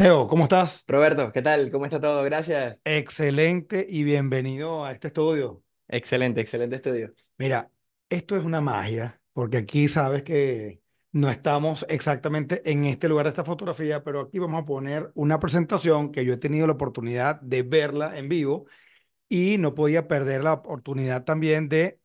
Teo, ¿cómo estás? Roberto, ¿qué tal? ¿Cómo está todo? Gracias. Excelente y bienvenido a este estudio. Excelente, excelente estudio. Mira, esto es una magia, porque aquí sabes que no estamos exactamente en este lugar de esta fotografía, pero aquí vamos a poner una presentación que yo he tenido la oportunidad de verla en vivo y no podía perder la oportunidad también de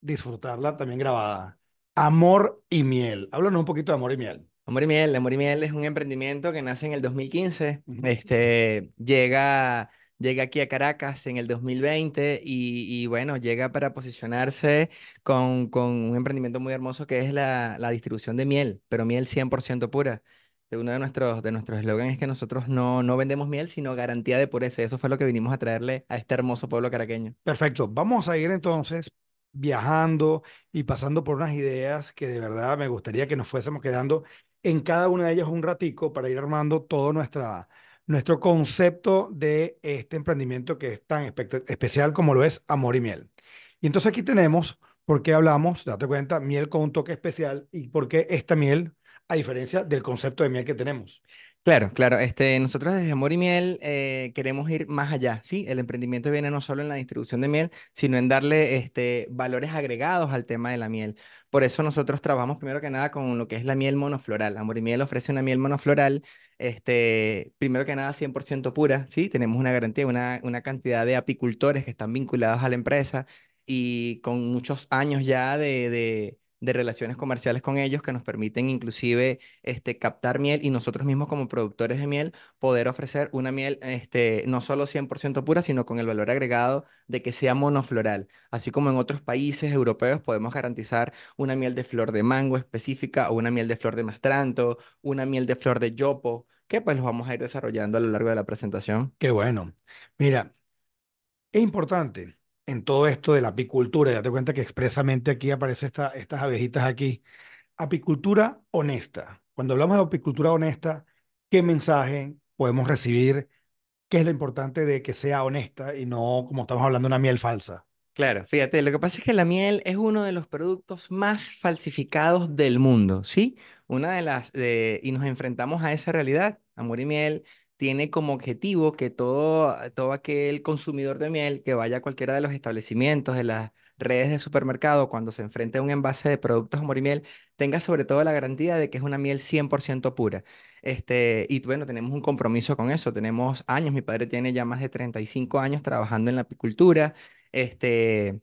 disfrutarla también grabada. Amor y miel. Háblanos un poquito de amor y miel. Amor y Miel, Amor y Miel es un emprendimiento que nace en el 2015. Este, llega, llega aquí a Caracas en el 2020 y, bueno, llega para posicionarse con, con, un emprendimiento muy hermoso que es la, distribución de miel, pero miel 100% pura. Uno de nuestros de nuestros eslogans es que nosotros no, no vendemos miel, sino garantía de pureza. Y eso fue lo que vinimos a traerle a este hermoso pueblo caraqueño. Perfecto. Vamos a ir entonces viajando y pasando por unas ideas que de verdad me gustaría que nos fuésemos quedando en cada una de ellas un ratico para ir armando todo nuestra, nuestro concepto de este emprendimiento que es tan especial como lo es Amor y Miel. Y entonces aquí tenemos por qué hablamos, date cuenta, miel con un toque especial y por qué esta miel, a diferencia del concepto de miel que tenemos. Claro, claro. Este, nosotros desde Amor y Miel eh, queremos ir más allá, ¿sí? El emprendimiento viene no solo en la distribución de miel, sino en darle este, valores agregados al tema de la miel. Por eso nosotros trabajamos primero que nada con lo que es la miel monofloral. Amor y Miel ofrece una miel monofloral, este, primero que nada 100% pura, ¿sí? Tenemos una garantía, una, una cantidad de apicultores que están vinculados a la empresa y con muchos años ya de de relaciones comerciales con ellos que nos permiten inclusive este, captar miel y nosotros mismos como productores de miel poder ofrecer una miel este, no solo 100% pura, sino con el valor agregado de que sea monofloral. Así como en otros países europeos podemos garantizar una miel de flor de mango específica o una miel de flor de mastranto, una miel de flor de yopo, que pues los vamos a ir desarrollando a lo largo de la presentación. Qué bueno. Mira, es importante en todo esto de la apicultura. Ya te cuenta que expresamente aquí aparece estas abejitas aquí. Apicultura honesta. Cuando hablamos de apicultura honesta, ¿qué mensaje podemos recibir? ¿Qué es lo importante de que sea honesta y no como estamos hablando de una miel falsa? Claro, fíjate, lo que pasa es que la miel es uno de los productos más falsificados del mundo, ¿sí? Una de las, eh, y nos enfrentamos a esa realidad, amor y miel, tiene como objetivo que todo, todo aquel consumidor de miel que vaya a cualquiera de los establecimientos, de las redes de supermercado, cuando se enfrente a un envase de productos Miel, tenga sobre todo la garantía de que es una miel 100% pura. Este, y bueno, tenemos un compromiso con eso. Tenemos años, mi padre tiene ya más de 35 años trabajando en la apicultura. Este,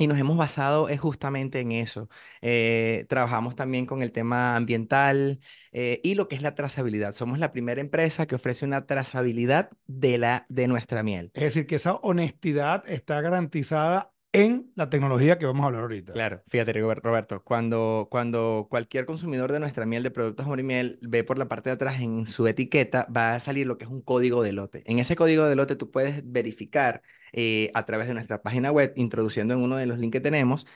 y nos hemos basado es eh, justamente en eso. Eh, trabajamos también con el tema ambiental eh, y lo que es la trazabilidad. Somos la primera empresa que ofrece una trazabilidad de, la, de nuestra miel. Es decir, que esa honestidad está garantizada en la tecnología que vamos a hablar ahorita. Claro, fíjate Roberto, cuando, cuando cualquier consumidor de nuestra miel, de productos Morimiel, ve por la parte de atrás en su etiqueta, va a salir lo que es un código de lote. En ese código de lote tú puedes verificar eh, a través de nuestra página web, introduciendo en uno de los links que tenemos,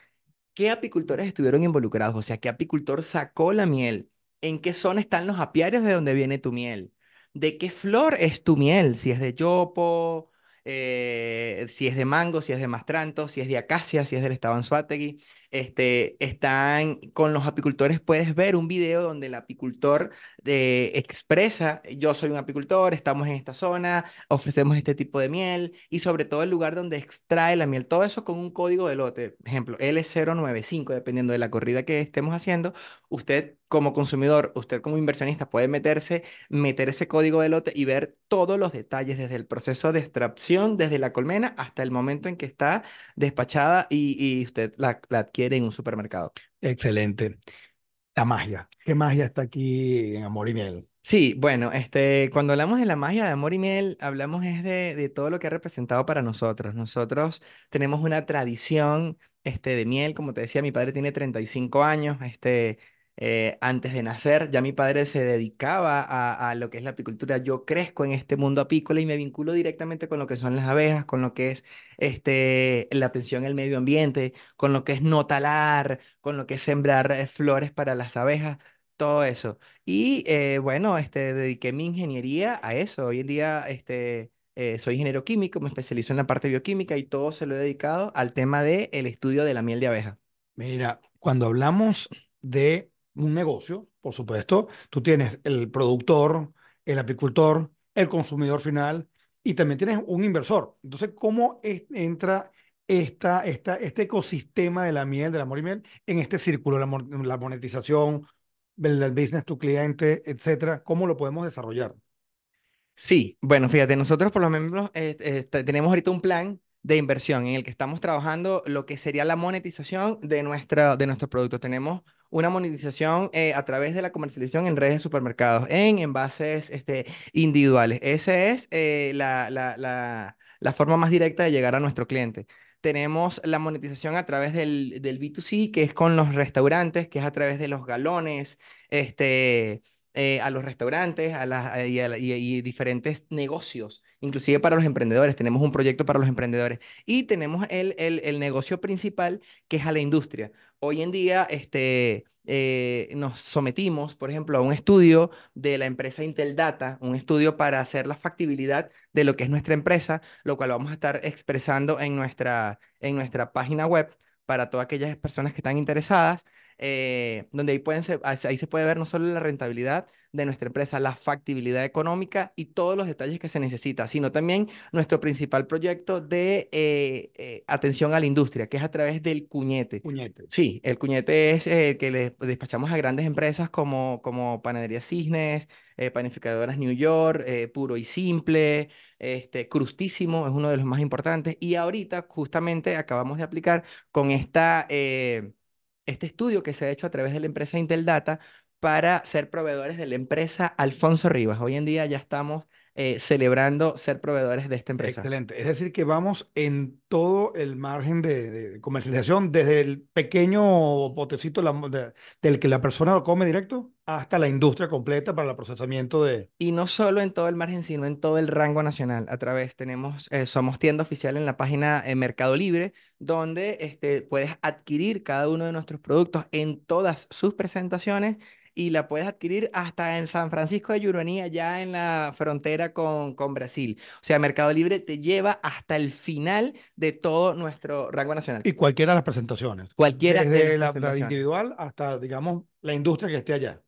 qué apicultores estuvieron involucrados, o sea, qué apicultor sacó la miel, en qué zona están los apiarios de donde viene tu miel, de qué flor es tu miel, si es de yopo, eh, si es de mango, si es de mastranto, si es de acacia, si es del Estabanzuategui, este, están con los apicultores, puedes ver un video donde el apicultor de eh, expresa, yo soy un apicultor, estamos en esta zona, ofrecemos este tipo de miel y sobre todo el lugar donde extrae la miel, todo eso con un código de lote, ejemplo, L095, dependiendo de la corrida que estemos haciendo, usted como consumidor, usted como inversionista puede meterse, meter ese código de lote y ver todos los detalles desde el proceso de extracción, desde la colmena hasta el momento en que está despachada y, usted la, adquiere en un supermercado. Excelente. La magia. ¿Qué magia está aquí en Amor y Miel? Sí, bueno, este, cuando hablamos de la magia de Amor y Miel, hablamos es de, todo lo que ha representado para nosotros. Nosotros tenemos una tradición este, de miel, como te decía, mi padre tiene 35 años, este, eh, antes de nacer. Ya mi padre se dedicaba a, lo que es la apicultura. Yo crezco en este mundo apícola y me vinculo directamente con lo que son las abejas, con lo que es este, la atención al medio ambiente, con lo que es no talar, con lo que es sembrar eh, flores para las abejas. Todo eso. Y eh, bueno, este, dediqué mi ingeniería a eso. Hoy en día este, soy ingeniero químico, me especializo en la parte bioquímica y todo se lo he dedicado al tema del el estudio de la miel de abeja. Mira, cuando hablamos de un negocio, por supuesto. Tú tienes el productor, el apicultor, el consumidor final y también tienes un inversor. Entonces, ¿cómo entra esta, esta, este ecosistema de la miel, del amor y miel, en este círculo, la, monetización, el, business, tu cliente, etcétera? ¿Cómo lo podemos desarrollar? Sí, bueno, fíjate, nosotros por lo menos eh, eh, tenemos ahorita un plan de inversión en el que estamos trabajando lo que sería la monetización de, nuestra, de nuestro producto. Tenemos una monetización eh, a través de la comercialización en redes de supermercados, en envases este, individuales. Esa es eh, la, la, la, la forma más directa de llegar a nuestro cliente tenemos la monetización a través del, B2C, que es con los restaurantes, que es a través de los galones, este, eh, a los restaurantes a, y, diferentes negocios inclusive para los emprendedores. Tenemos un proyecto para los emprendedores y tenemos el, negocio principal que es a la industria. Hoy en día este, eh, nos sometimos, por ejemplo, a un estudio de la empresa Intel Data, un estudio para hacer la factibilidad de lo que es nuestra empresa, lo cual vamos a estar expresando en nuestra, en nuestra página web para todas aquellas personas que están interesadas. Eh, donde ahí, pueden se, ahí se puede ver no solo la rentabilidad de nuestra empresa, la factibilidad económica y todos los detalles que se necesita, sino también nuestro principal proyecto de eh, eh, atención a la industria, que es a través del cuñete. Sí, el cuñete es el que le despachamos a grandes empresas como, como Panadería Cisnes, Panificadoras New York, Puro y Simple, este, Crustísimo, es uno de los más importantes. Y ahorita justamente acabamos de aplicar con esta este estudio que se ha hecho a través de la empresa Intel Data para ser proveedores de la empresa Alfonso Rivas. Hoy en día ya estamos eh, celebrando ser proveedores de esta empresa. Excelente. Es decir, que vamos en todo el margen de, comercialización, desde el pequeño botecito del que la persona lo come directo hasta la industria completa para el procesamiento de... Y no solo en todo el margen, sino en todo el rango nacional. A través tenemos, eh, somos tienda oficial en la página eh, Mercado Libre, donde este, puedes adquirir cada uno de nuestros productos en todas sus presentaciones y la puedes adquirir hasta en San Francisco de Yuronía, ya en la frontera con, con Brasil. O sea, Mercado Libre te lleva hasta el final de todo nuestro rango nacional. Y cualquiera de las presentaciones. Cualquiera Desde de las Desde la individual hasta, digamos, la industria que esté allá.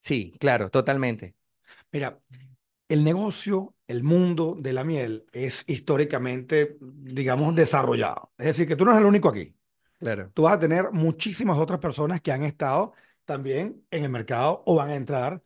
Sí, claro, totalmente. Mira, el negocio, el mundo de la miel es históricamente, digamos, desarrollado. Es decir, que tú no eres el único aquí. Claro. Tú vas a tener muchísimas otras personas que han estado también en el mercado o van a entrar.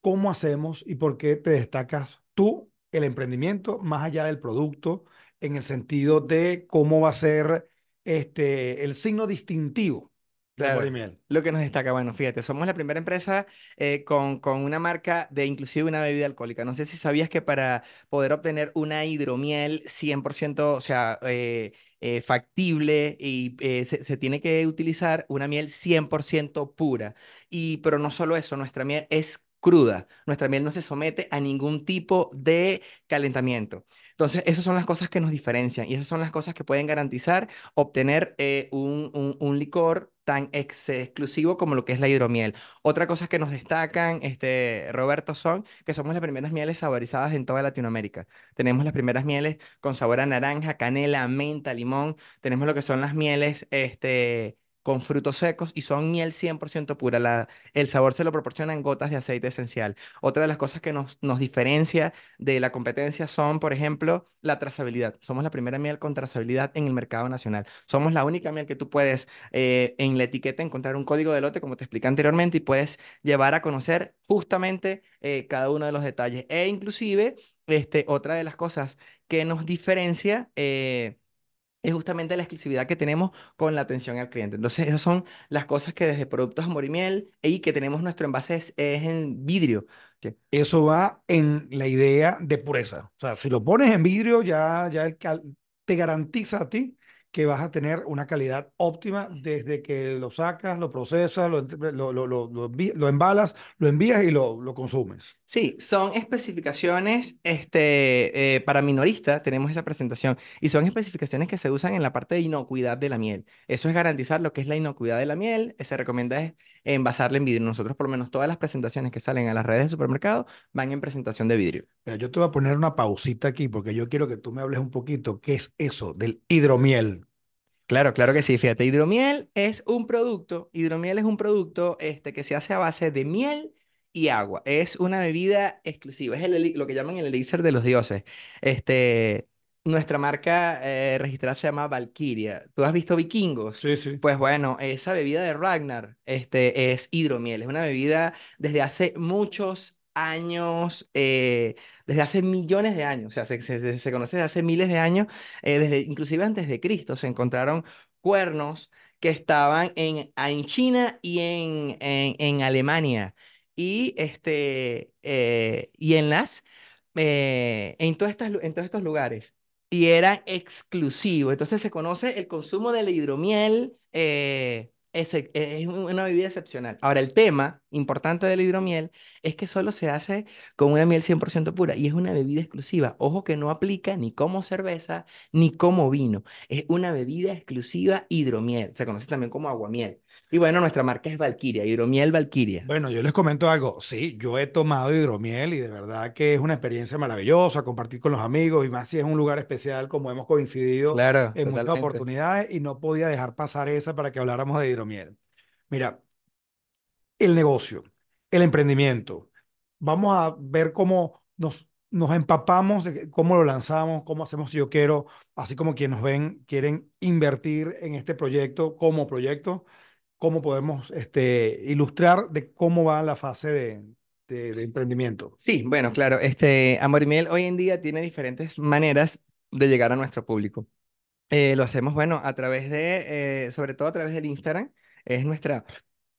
¿Cómo hacemos y por qué te destacas tú el emprendimiento más allá del producto en el sentido de cómo va a ser este, el signo distintivo Claro, miel. lo que nos destaca, bueno, fíjate, somos la primera empresa eh, con, con, una marca de inclusive una bebida alcohólica. No sé si sabías que para poder obtener una hidromiel 100%, o sea, eh, eh, factible y se, tiene que utilizar una miel 100% pura. Y, pero no solo eso, nuestra miel es cruda. Nuestra miel no se somete a ningún tipo de calentamiento. Entonces, esas son las cosas que nos diferencian y esas son las cosas que pueden garantizar obtener un, un, un, licor tan ex exclusivo como lo que es la hidromiel. Otra cosa que nos destacan, este, Roberto, son que somos las primeras mieles saborizadas en toda Latinoamérica. Tenemos las primeras mieles con sabor a naranja, canela, menta, limón. Tenemos lo que son las mieles, este, con frutos secos y son miel 100% pura. La, el sabor se lo proporciona en gotas de aceite esencial. Otra de las cosas que nos, nos diferencia de la competencia son, por ejemplo, la trazabilidad. Somos la primera miel con trazabilidad en el mercado nacional. Somos la única miel que tú puedes eh, en la etiqueta encontrar un código de lote, como te expliqué anteriormente, y puedes llevar a conocer justamente eh, cada uno de los detalles. E inclusive, este, otra de las cosas que nos diferencia... Eh, es justamente la exclusividad que tenemos con la atención al cliente. Entonces, esas son las cosas que desde Productos Amor y Miel y que tenemos nuestro envase es, en vidrio. Eso va en la idea de pureza. O sea, si lo pones en vidrio, ya, ya te garantiza a ti que vas a tener una calidad óptima desde que lo sacas, lo procesas, lo, lo, lo, embalas, lo envías y lo, consumes. Sí, son especificaciones este, eh, para minoristas, tenemos esa presentación, y son especificaciones que se usan en la parte de inocuidad de la miel. Eso es garantizar lo que es la inocuidad de la miel, se recomienda envasarla en vidrio. Nosotros por lo menos todas las presentaciones que salen a las redes de supermercado van en presentación de vidrio. Pero yo te voy a poner una pausita aquí porque yo quiero que tú me hables un poquito qué es eso del hidromiel. Claro, claro que sí. Fíjate, hidromiel es un producto, hidromiel es un producto este, que se hace a base de miel y agua. Es una bebida exclusiva, es lo que llaman el elixir de los dioses. Este, nuestra marca eh, registrada se llama Valkyria. ¿Tú has visto Vikingos? Sí, sí. Pues bueno, esa bebida de Ragnar este, es hidromiel. Es una bebida desde hace muchos años, eh, desde hace millones de años, o sea, se, se, se conoce desde hace miles de años, eh, desde, inclusive antes de Cristo, se encontraron cuernos que estaban en, en China y en, en, en Alemania, y, este, eh, y en las, en, todas estas, en todos estos lugares y era exclusivo. Entonces se conoce el consumo de la hidromiel, es, es, una bebida excepcional. Ahora, el tema importante del hidromiel es que solo se hace con una miel 100% pura y es una bebida exclusiva. Ojo que no aplica ni como cerveza ni como vino. Es una bebida exclusiva hidromiel. Se conoce también como aguamiel. Y bueno, nuestra marca es Valkyria, hidromiel Valkyria. Bueno, yo les comento algo. Sí, yo he tomado hidromiel y de verdad que es una experiencia maravillosa compartir con los amigos y más si es un lugar especial como hemos coincidido en muchas oportunidades y no podía dejar pasar esa para que habláramos de hidromiel. Mira, el negocio, el emprendimiento. Vamos a ver cómo nos, nos empapamos, de cómo lo lanzamos, cómo hacemos si yo quiero, así como quienes nos ven quieren invertir en este proyecto como proyecto, cómo podemos este, ilustrar de cómo va la fase de, emprendimiento. Sí, bueno, claro, este Amor y Miel hoy en día tiene diferentes maneras de llegar a nuestro público. Eh, lo hacemos, bueno, a través de, eh, sobre todo a través del Instagram, es nuestra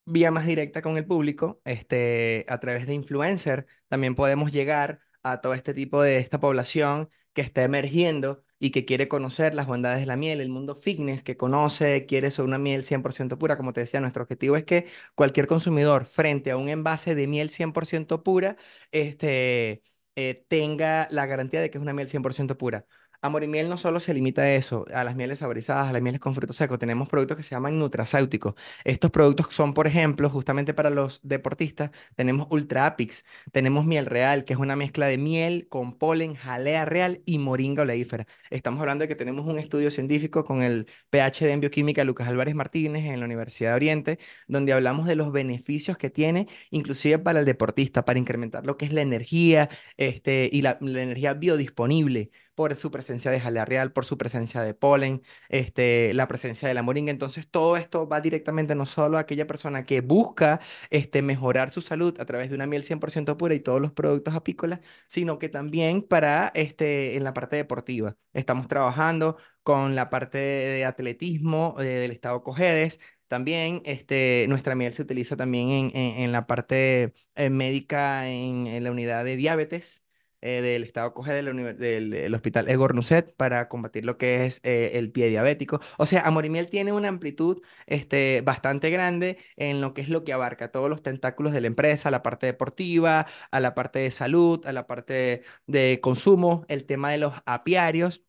vía más directa con el público, este, a través de influencer, también podemos llegar a todo este tipo de esta población que está emergiendo y que quiere conocer las bondades de la miel, el mundo fitness que conoce, quiere sobre una miel 100% pura. Como te decía, nuestro objetivo es que cualquier consumidor frente a un envase de miel 100% pura, este, eh, tenga la garantía de que es una miel 100% pura. Amor y Miel no solo se limita a eso, a las mieles saborizadas, a las mieles con frutos secos. Tenemos productos que se llaman nutracéuticos. Estos productos son, por ejemplo, justamente para los deportistas, tenemos Ultra Apix, tenemos miel real, que es una mezcla de miel con polen, jalea real y moringa oleífera. Estamos hablando de que tenemos un estudio científico con el PhD en bioquímica Lucas Álvarez Martínez en la Universidad de Oriente, donde hablamos de los beneficios que tiene, inclusive para el deportista, para incrementar lo que es la energía este, y la energía biodisponible por su presencia de jalea real, por su presencia de polen, este, la presencia de la moringa. Entonces, todo esto va directamente no solo a aquella persona que busca este, mejorar su salud a través de una miel 100% pura y todos los productos apícolas, sino que también para este, en la parte deportiva. Estamos trabajando con la parte de atletismo eh, del estado Cojedes, también este, nuestra miel se utiliza también en, la parte eh, médica en, la unidad de diabetes. Eh, del Estado coge del, del, hospital Egor Nuset para combatir lo que es eh, el pie diabético. O sea, Amorimiel tiene una amplitud este, bastante grande en lo que es lo que abarca todos los tentáculos de la empresa, la parte deportiva, a la parte de salud, a la parte de consumo, el tema de los apiarios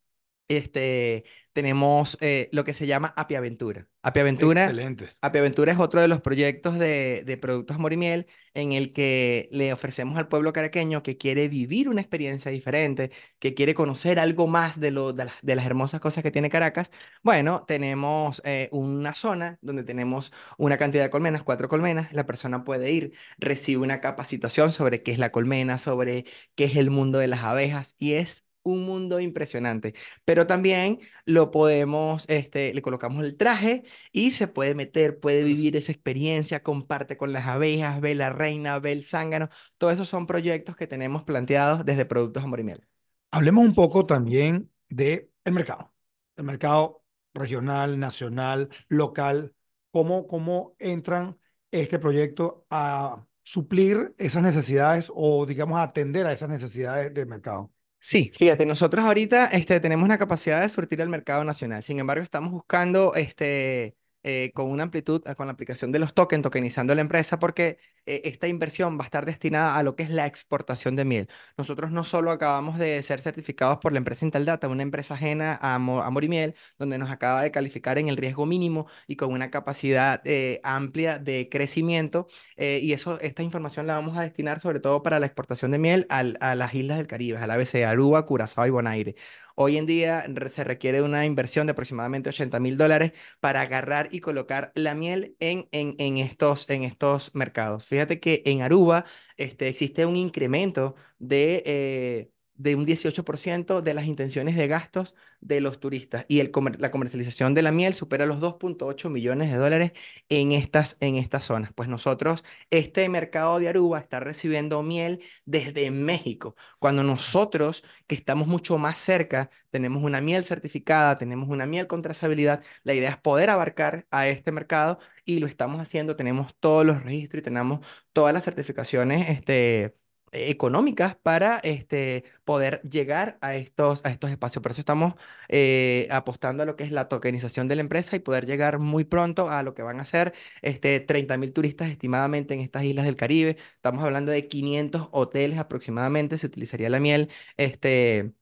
este, tenemos eh, lo que se llama Apiaventura. Apiaventura, es otro de los proyectos de, Productos Amor y Miel en el que le ofrecemos al pueblo caraqueño que quiere vivir una experiencia diferente, que quiere conocer algo más de, lo, de, las, hermosas cosas que tiene Caracas. Bueno, tenemos eh, una zona donde tenemos una cantidad de colmenas, cuatro colmenas, la persona puede ir, recibe una capacitación sobre qué es la colmena, sobre qué es el mundo de las abejas y es un mundo impresionante. Pero también lo podemos, este, le colocamos el traje y se puede meter, puede vivir esa experiencia, comparte con las abejas, ve la reina, ve el zángano. Todos esos son proyectos que tenemos planteados desde Productos Amor y Miel. Hablemos un poco también de el mercado, el mercado regional, nacional, local. ¿Cómo, cómo entran este proyecto a suplir esas necesidades o, digamos, a atender a esas necesidades del mercado? Sí, fíjate, nosotros ahorita este, tenemos una capacidad de surtir al mercado nacional. Sin embargo, estamos buscando este, eh, con una amplitud, ah, con la aplicación de los tokens, tokenizando la empresa, porque eh, esta inversión va a estar destinada a lo que es la exportación de miel. Nosotros no solo acabamos de ser certificados por la empresa Data, una empresa ajena a Amor y Miel, donde nos acaba de calificar en el riesgo mínimo y con una capacidad eh, amplia de crecimiento, y eso, esta información la vamos a destinar sobre todo para la exportación de miel a las islas del Caribe, a la ABC, Aruba, Curazao y Bonaire. Hoy en día se requiere una inversión de aproximadamente 80 mil dólares para agarrar y colocar la miel en, en, estos, en estos mercados. Fíjate que en Aruba este, existe un incremento de... Eh, de un 18% de las intenciones de gastos de los turistas y el la comercialización de la miel supera los 2.8 millones de dólares en estas, en estas zonas. Pues nosotros, este mercado de Aruba está recibiendo miel desde México, cuando nosotros, que estamos mucho más cerca, tenemos una miel certificada, tenemos una miel con trazabilidad, la idea es poder abarcar a este mercado y lo estamos haciendo, tenemos todos los registros y tenemos todas las certificaciones, este eh, económicas para este, poder llegar a estos, a estos espacios. Por eso estamos eh, apostando a lo que es la tokenización de la empresa y poder llegar muy pronto a lo que van a ser este, 30.000 turistas estimadamente en estas islas del Caribe. Estamos hablando de 500 hoteles aproximadamente, se utilizaría la miel este,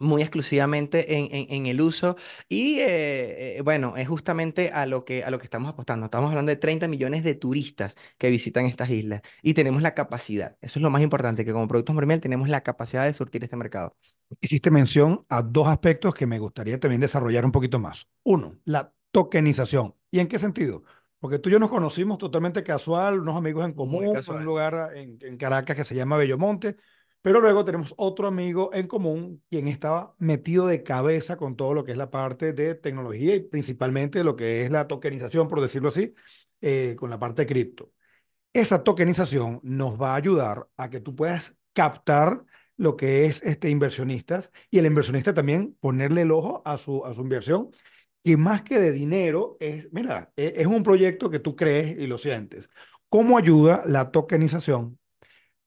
muy exclusivamente en, en, el uso y eh, eh, bueno, es justamente a lo, que, a lo que estamos apostando. Estamos hablando de 30 millones de turistas que visitan estas islas y tenemos la capacidad, eso es lo más importante, que como Productos mermel tenemos la capacidad de surtir este mercado. Hiciste mención a dos aspectos que me gustaría también desarrollar un poquito más. Uno, la tokenización. ¿Y en qué sentido? Porque tú y yo nos conocimos totalmente casual, unos amigos en común, en un lugar en, en Caracas que se llama Bellomonte pero luego tenemos otro amigo en común quien estaba metido de cabeza con todo lo que es la parte de tecnología y principalmente lo que es la tokenización, por decirlo así, eh, con la parte de cripto. Esa tokenización nos va a ayudar a que tú puedas captar lo que es este inversionistas y el inversionista también ponerle el ojo a su, a su inversión que más que de dinero es, mira, e, es un proyecto que tú crees y lo sientes. ¿Cómo ayuda la tokenización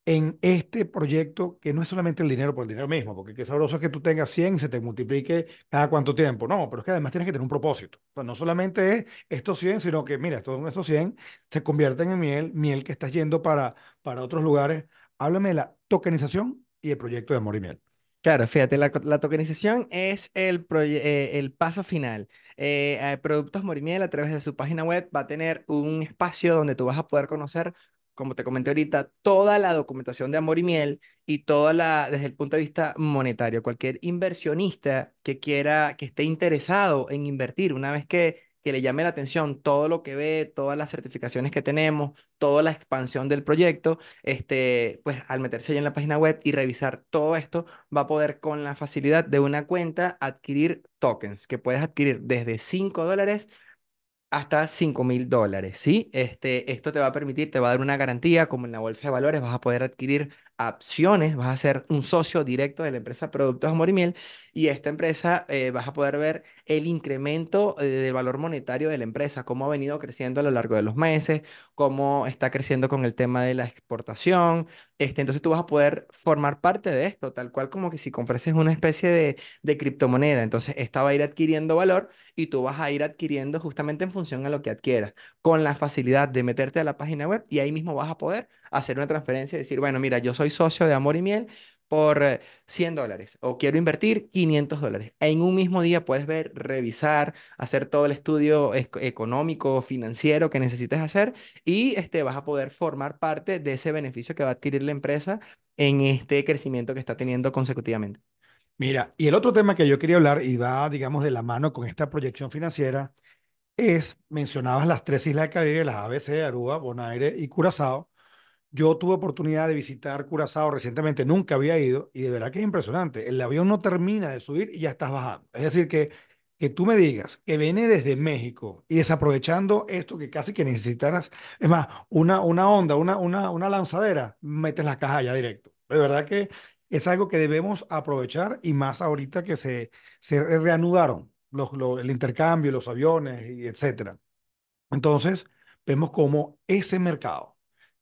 en este proyecto que no es solamente el dinero por el dinero mismo, porque qué sabroso es que tú tengas 100 y se te multiplique cada cuánto tiempo. No, pero es que además tienes que tener un propósito. no solamente es estos 100, sino que, mira, estos 100 se convierten en miel, miel que estás yendo para, para otros lugares. Háblame de la tokenización y el proyecto de Morimiel. Claro, fíjate, la, tokenización es el, eh, el paso final. Eh, eh, Productos Morimiel, a través de su página web, va a tener un espacio donde tú vas a poder conocer como te comenté ahorita, toda la documentación de Amor y Miel y toda la, desde el punto de vista monetario, cualquier inversionista que quiera, que esté interesado en invertir, una vez que, que le llame la atención todo lo que ve, todas las certificaciones que tenemos, toda la expansión del proyecto, este, pues al meterse ahí en la página web y revisar todo esto, va a poder con la facilidad de una cuenta adquirir tokens que puedes adquirir desde 5 dólares hasta 5 mil dólares, ¿sí? Este, esto te va a permitir, te va a dar una garantía, como en la bolsa de valores, vas a poder adquirir opciones vas a ser un socio directo de la empresa Productos Amor y Miel y esta empresa eh, vas a poder ver el incremento eh, del valor monetario de la empresa, cómo ha venido creciendo a lo largo de los meses, cómo está creciendo con el tema de la exportación. Este, entonces tú vas a poder formar parte de esto, tal cual como que si comprases una especie de, de criptomoneda, entonces esta va a ir adquiriendo valor y tú vas a ir adquiriendo justamente en función a lo que adquieras, con la facilidad de meterte a la página web y ahí mismo vas a poder hacer una transferencia y decir, bueno, mira, yo soy socio de Amor y Miel por 100 eh, dólares o quiero invertir 500 dólares. En un mismo día puedes ver, revisar, hacer todo el estudio económico, financiero que necesites hacer y este, vas a poder formar parte de ese beneficio que va a adquirir la empresa en este crecimiento que está teniendo consecutivamente. Mira, y el otro tema que yo quería hablar y va, digamos, de la mano con esta proyección financiera es, mencionabas las tres islas de Caribe, las ABC, Aruba, Bonaire y Curazao, yo tuve oportunidad de visitar Curazao recientemente, nunca había ido y de verdad que es impresionante. El avión no termina de subir y ya estás bajando. Es decir, que, que tú me digas que viene desde México y desaprovechando esto que casi que necesitaras, es más, una, una onda, una, una, una lanzadera, metes la caja ya directo. De verdad que es algo que debemos aprovechar y más ahorita que se, se reanudaron el intercambio, los aviones, y etcétera. Entonces, vemos cómo ese mercado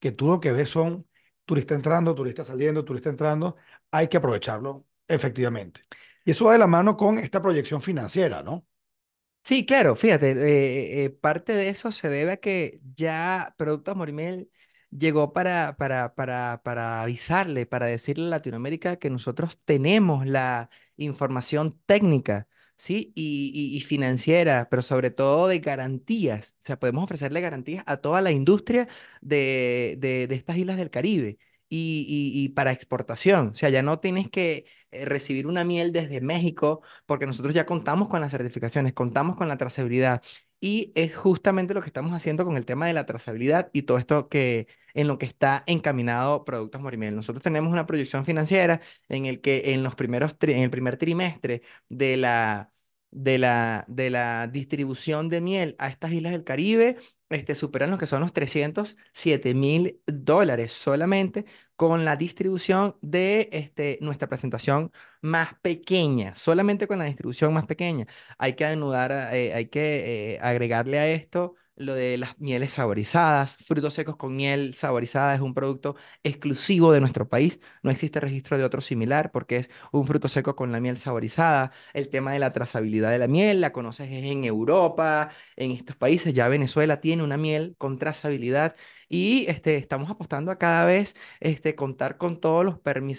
que tú lo que ves son turistas entrando, turistas saliendo, turistas entrando, hay que aprovecharlo efectivamente. Y eso va de la mano con esta proyección financiera, ¿no? Sí, claro, fíjate, eh, eh, parte de eso se debe a que ya Productos Morimel llegó para, para, para avisarle, para decirle a Latinoamérica que nosotros tenemos la información técnica ¿sí? Y, y, financiera, pero sobre todo de garantías. O sea, podemos ofrecerle garantías a toda la industria de, de, de estas islas del Caribe y, y, para exportación. O sea, ya no tienes que eh, recibir una miel desde México porque nosotros ya contamos con las certificaciones, contamos con la trazabilidad. Y es justamente lo que estamos haciendo con el tema de la trazabilidad y todo esto que en lo que está encaminado Productos Morimel. Nosotros tenemos una proyección financiera en el que en los primeros en el primer trimestre de la de la, de la distribución de miel a estas islas del Caribe este, superan los que son los 307 mil dólares solamente con la distribución de este, nuestra presentación más pequeña, solamente con la distribución más pequeña. Hay que anudar, eh, hay que eh, agregarle a esto lo de las mieles saborizadas, frutos secos con miel saborizada es un producto exclusivo de nuestro país, no existe registro de otro similar porque es un fruto seco con la miel saborizada, el tema de la trazabilidad de la miel, la conoces en Europa, en estos países, ya Venezuela tiene una miel con trazabilidad y este, estamos apostando a cada vez este, contar con todas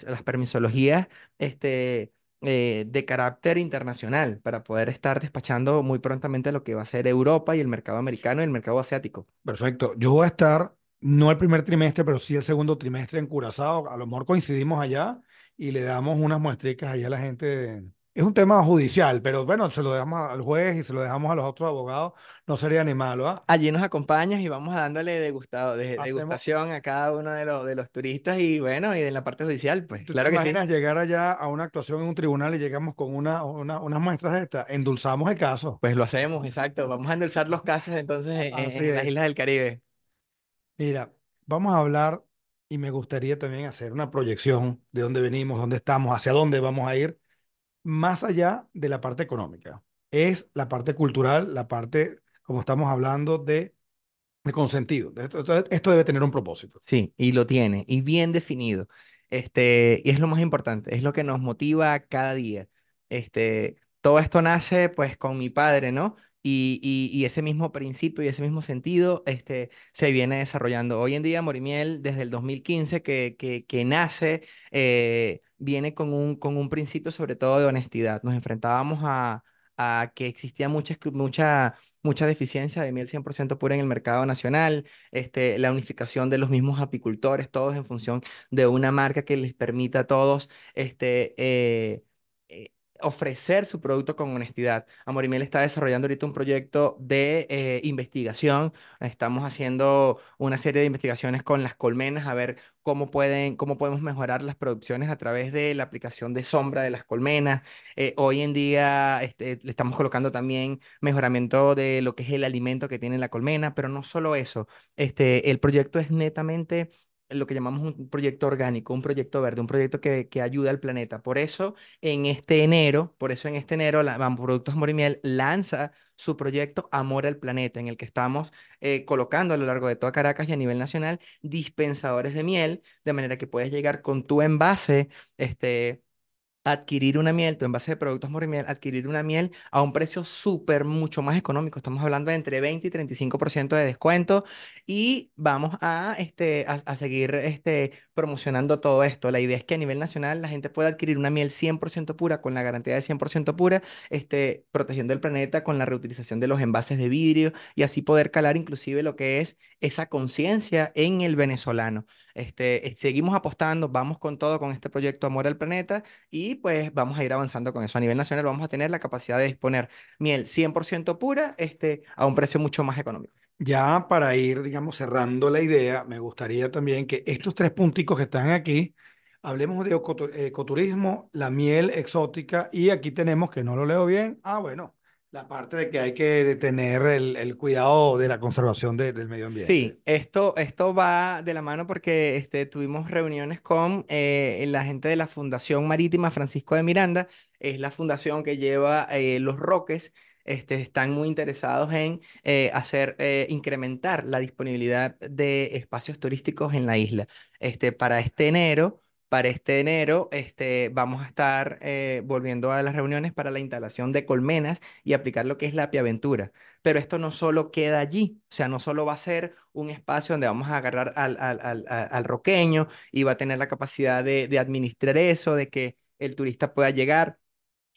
las permisologías este, eh, de carácter internacional para poder estar despachando muy prontamente lo que va a ser Europa y el mercado americano y el mercado asiático. Perfecto. Yo voy a estar, no el primer trimestre, pero sí el segundo trimestre en Curazao. A lo mejor coincidimos allá y le damos unas muestricas allá a la gente de, es un tema judicial, pero bueno, se lo dejamos al juez y se lo dejamos a los otros abogados, no sería ni malo. ¿ah? Allí nos acompañas y vamos dándole degustado, de, degustación a cada uno de, los, de los turistas y bueno, y en la parte judicial, pues claro que imaginas llegar allá a una actuación en un tribunal y llegamos con una, una, unas muestras de estas? Endulzamos el caso. Pues lo hacemos, exacto. Vamos a endulzar los casos entonces en las Islas del Caribe. Mira, vamos a hablar y me gustaría también hacer una proyección de dónde venimos, dónde estamos, hacia dónde vamos a ir más allá de la parte económica. Es la parte cultural, la parte, como estamos hablando, de, de consentido. Esto, debe tener un propósito. Sí, y lo tiene, y bien definido. Este, y es lo más importante, es lo que nos motiva cada día. Este, todo esto nace pues con mi padre, ¿no? Y, ese mismo principio y ese mismo sentido este, se viene desarrollando. Hoy en día, Morimiel, desde el 2015 que, nace, eh, viene con un, principio sobre todo de honestidad. Nos enfrentábamos a, que existía mucha, mucha, mucha deficiencia de miel 100% pura en el mercado nacional, este, la unificación de los mismos apicultores, todos en función de una marca que les permita a todos este, eh, ofrecer su producto con honestidad. Amorimel está desarrollando ahorita un proyecto de eh, investigación. Estamos haciendo una serie de investigaciones con las colmenas a ver cómo, pueden, cómo podemos mejorar las producciones a través de la aplicación de sombra de las colmenas. Eh, hoy en día este, le estamos colocando también mejoramiento de lo que es el alimento que tiene la colmena, pero no solo eso. Este, el proyecto es netamente lo que llamamos un proyecto orgánico, un proyecto verde, un proyecto que, ayuda al planeta. Por eso en este enero, por eso en este enero, la, Productos Amor y Miel lanza su proyecto Amor al Planeta, en el que estamos eh, colocando a lo largo de toda Caracas y a nivel nacional dispensadores de miel, de manera que puedes llegar con tu envase, este, adquirir una miel, tu envase de productos Morimiel, adquirir una miel a un precio súper mucho más económico. Estamos hablando de entre 20 y 35% de descuento y vamos a, este, a, seguir este, promocionando todo esto. La idea es que a nivel nacional la gente pueda adquirir una miel 100% pura con la garantía de 100% pura, este, protegiendo el planeta con la reutilización de los envases de vidrio y así poder calar inclusive lo que es esa conciencia en el venezolano. Este, eh, seguimos apostando, vamos con todo con este proyecto Amor al Planeta y pues vamos a ir avanzando con eso. A nivel nacional vamos a tener la capacidad de disponer miel 100% pura este, a un precio mucho más económico. Ya para ir, digamos, cerrando la idea, me gustaría también que estos tres punticos que están aquí, hablemos de ecoturismo, la miel exótica y aquí tenemos que no lo leo bien. Ah, bueno, la parte de que hay que tener el, cuidado de la conservación del medio ambiente. Sí, esto, esto va de la mano porque este, tuvimos reuniones con eh, la gente de la Fundación Marítima Francisco de Miranda, es la fundación que lleva eh, los roques. Este, están muy interesados en eh, hacer incrementar la disponibilidad de espacios turísticos en la isla. Este, para este enero, para este enero este, vamos a estar eh, volviendo a las reuniones para la instalación de colmenas y aplicar lo que es la piaventura. Pero esto no solo queda allí, o sea, no solo va a ser un espacio donde vamos a agarrar al, roqueño y va a tener la capacidad de, de administrar eso, de que el turista pueda llegar,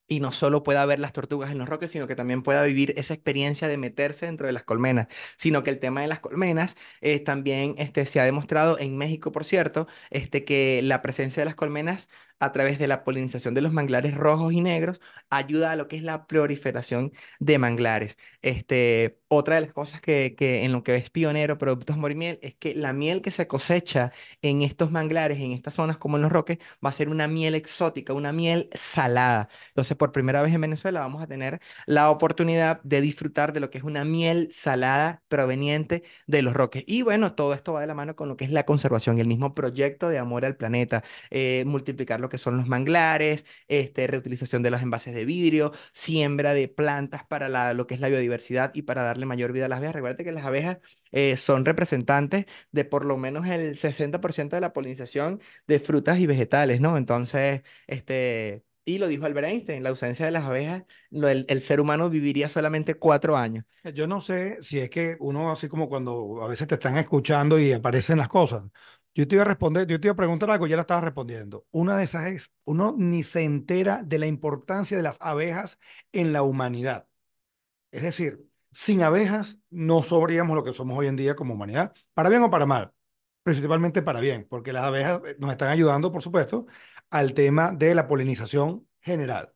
y no solo pueda ver las tortugas en los roques, sino que también pueda vivir esa experiencia de meterse dentro de las colmenas, sino que el tema de las colmenas también este, se ha demostrado en México, por cierto, este, que la presencia de las colmenas a través de la polinización de los manglares rojos y negros, ayuda a lo que es la proliferación de manglares. Este, otra de las cosas que, en lo que es pionero Productos Morimiel es que la miel que se cosecha en estos manglares, en estas zonas como en los roques, va a ser una miel exótica, una miel salada. Entonces, por primera vez en Venezuela vamos a tener la oportunidad de disfrutar de lo que es una miel salada proveniente de los roques. Y bueno, todo esto va de la mano con lo que es la conservación el mismo proyecto de amor al planeta, eh, multiplicarlo que son los manglares, este, reutilización de los envases de vidrio, siembra de plantas para lo que es la biodiversidad y para darle mayor vida a las abejas. Recuerda que las abejas eh, son representantes de por lo menos el 60% de la polinización de frutas y vegetales, ¿no? Entonces, este, y lo dijo Albert Einstein, la ausencia de las abejas, el, el, ser humano viviría solamente cuatro años. Yo no sé si es que uno, así como cuando a veces te están escuchando y aparecen las cosas, yo te iba a responder, yo te iba a preguntar algo, ya la estaba respondiendo. Una de esas es, uno ni se entera de la importancia de las abejas en la humanidad. Es decir, sin abejas no sobríamos lo que somos hoy en día como humanidad, para bien o para mal, principalmente para bien, porque las abejas eh, nos están ayudando, por supuesto, al tema de la polinización general.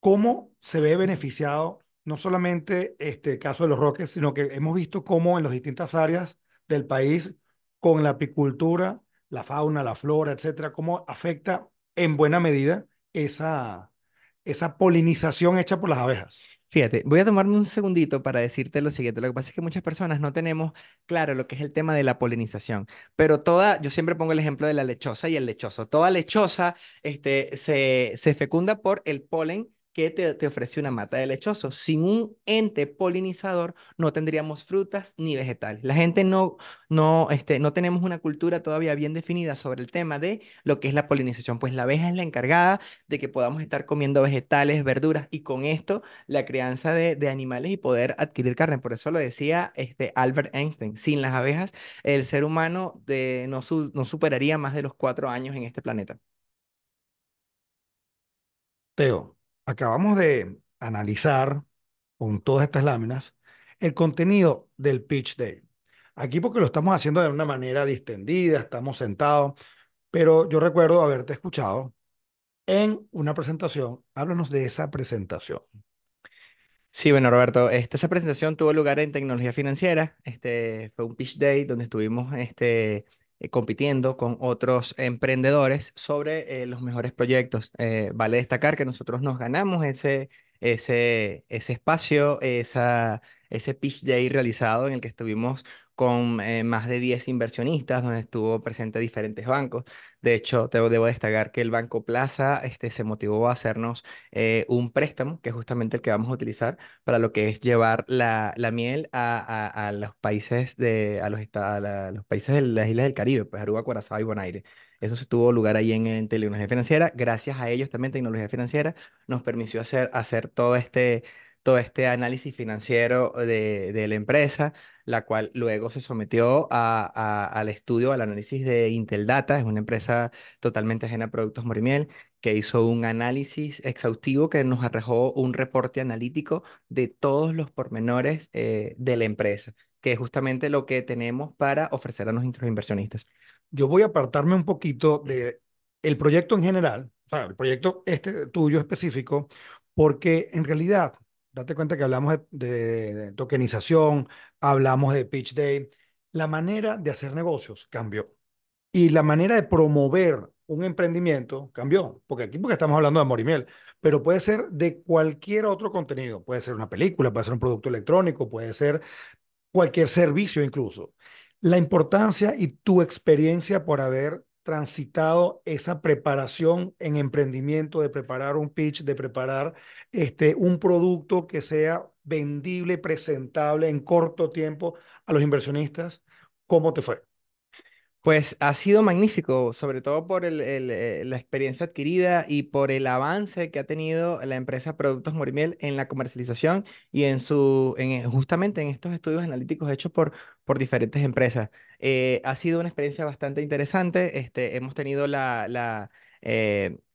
¿Cómo se ve beneficiado no solamente este caso de los roques, sino que hemos visto cómo en las distintas áreas del país con la apicultura, la fauna, la flora, etcétera, cómo afecta en buena medida esa, esa polinización hecha por las abejas. Fíjate, voy a tomarme un segundito para decirte lo siguiente. Lo que pasa es que muchas personas no tenemos claro lo que es el tema de la polinización, pero toda, yo siempre pongo el ejemplo de la lechosa y el lechoso. Toda lechosa este, se, se fecunda por el polen que te, te ofrece una mata de lechoso Sin un ente polinizador no tendríamos frutas ni vegetales. La gente no, no, este, no tenemos una cultura todavía bien definida sobre el tema de lo que es la polinización, pues la abeja es la encargada de que podamos estar comiendo vegetales, verduras y con esto la crianza de, animales y poder adquirir carne. Por eso lo decía este, Albert Einstein, sin las abejas el ser humano de, no, no superaría más de los cuatro años en este planeta. Teo, acabamos de analizar con todas estas láminas el contenido del pitch day. Aquí porque lo estamos haciendo de una manera distendida, estamos sentados, pero yo recuerdo haberte escuchado en una presentación. Háblanos de esa presentación. Sí, bueno, Roberto, este, esa presentación tuvo lugar en Tecnología Financiera. Este, fue un pitch day donde estuvimos este, eh, compitiendo con otros emprendedores sobre eh, los mejores proyectos. Eh, vale destacar que nosotros nos ganamos ese, ese, ese espacio, esa ese pitch ahí realizado en el que estuvimos con eh, más de 10 inversionistas, donde estuvo presente diferentes bancos. De hecho, te debo destacar que el Banco Plaza este, se motivó a hacernos eh, un préstamo, que es justamente el que vamos a utilizar para lo que es llevar la, la miel a, a, los países de a los, los países de las islas del Caribe, pues Aruba, Curazao y Bonaire. Eso se tuvo lugar ahí en, en, Tecnología Financiera. Gracias a ellos también Tecnología Financiera nos permitió hacer, hacer todo este todo este análisis financiero de, de la empresa, la cual luego se sometió a, a, al estudio, al análisis de Intel Data, es una empresa totalmente ajena a productos Morimiel, que hizo un análisis exhaustivo que nos arrojó un reporte analítico de todos los pormenores eh, de la empresa, que es justamente lo que tenemos para ofrecer a nuestros inversionistas. Yo voy a apartarme un poquito del el proyecto en general, el proyecto este tuyo específico, porque en realidad date cuenta que hablamos de, tokenización, hablamos de pitch day. La manera de hacer negocios cambió. Y la manera de promover un emprendimiento cambió. Porque aquí porque estamos hablando de amor pero puede ser de cualquier otro contenido. Puede ser una película, puede ser un producto electrónico, puede ser cualquier servicio incluso. La importancia y tu experiencia por haber transitado esa preparación en emprendimiento, de preparar un pitch, de preparar este, un producto que sea vendible, presentable en corto tiempo a los inversionistas? ¿Cómo te fue? Pues ha sido magnífico, sobre todo por eh, la experiencia adquirida y por el avance que ha tenido la empresa Productos Morimiel en la comercialización y en su, eh, justamente en estos estudios analíticos hechos por, por diferentes empresas. Eh, ha sido una experiencia bastante interesante. Este, hemos tenido la, la,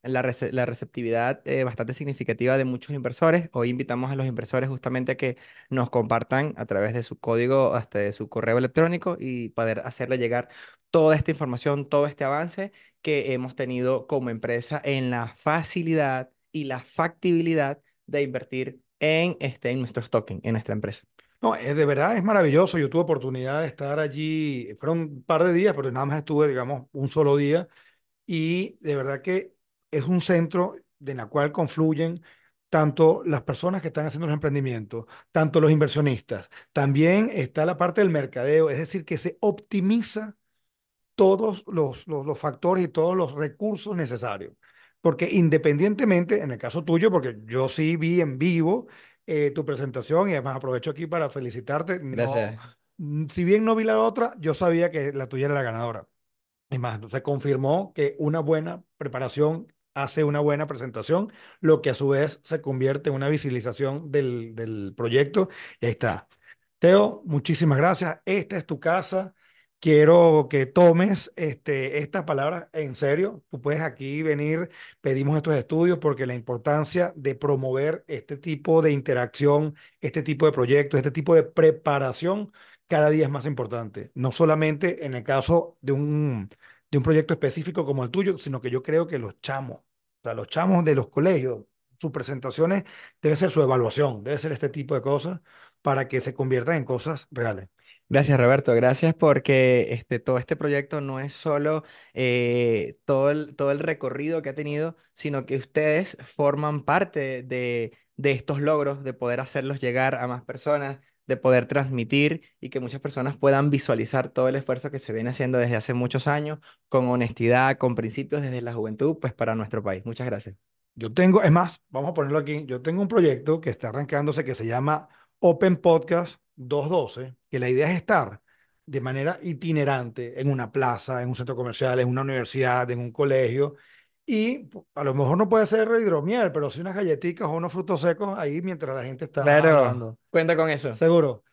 receptividad bastante significativa de muchos inversores. Hoy invitamos a los inversores justamente a que nos compartan a través de su código, hasta de su correo electrónico y poder hacerle llegar toda esta información, todo este avance que hemos tenido como empresa en la facilidad y la factibilidad de invertir en, este, en nuestro token, en nuestra empresa. No, es de verdad es maravilloso. Yo tuve oportunidad de estar allí, fueron un par de días, pero nada más estuve, digamos, un solo día. Y de verdad que es un centro de la cual confluyen tanto las personas que están haciendo los emprendimientos, tanto los inversionistas. También está la parte del mercadeo, es decir, que se optimiza todos los, los, factores y todos los recursos necesarios. Porque independientemente, en el caso tuyo, porque yo sí vi en vivo eh, tu presentación y además aprovecho aquí para felicitarte. si bien no vi la otra, yo sabía que la tuya era la ganadora. Es más, se confirmó que una buena preparación hace una buena presentación, lo que a su vez se convierte en una visibilización del, del proyecto. Y ahí está. Teo, muchísimas gracias. Esta es tu casa quiero que tomes este, esta palabra en serio. Tú puedes aquí venir, pedimos estos estudios porque la importancia de promover este tipo de interacción, este tipo de proyectos, este tipo de preparación cada día es más importante. No solamente en el caso de un, de un proyecto específico como el tuyo, sino que yo creo que los chamos, o los chamos de los colegios, sus presentaciones, debe ser su evaluación, debe ser este tipo de cosas para que se conviertan en cosas reales. Gracias, Roberto. Gracias porque este, todo este proyecto no es solo eh, todo, el, todo el recorrido que ha tenido, sino que ustedes forman parte de, de estos logros, de poder hacerlos llegar a más personas, de poder transmitir y que muchas personas puedan visualizar todo el esfuerzo que se viene haciendo desde hace muchos años, con honestidad, con principios desde la juventud, pues para nuestro país. Muchas gracias. Yo tengo, es más, vamos a ponerlo aquí, yo tengo un proyecto que está arrancándose que se llama Open Podcast 212, que la idea es estar de manera itinerante en una plaza, en un centro comercial, en una universidad, en un colegio. Y a lo mejor no puede ser hidromiel, pero sí unas galletitas o unos frutos secos ahí mientras la gente está claro, Cuenta con eso. Seguro.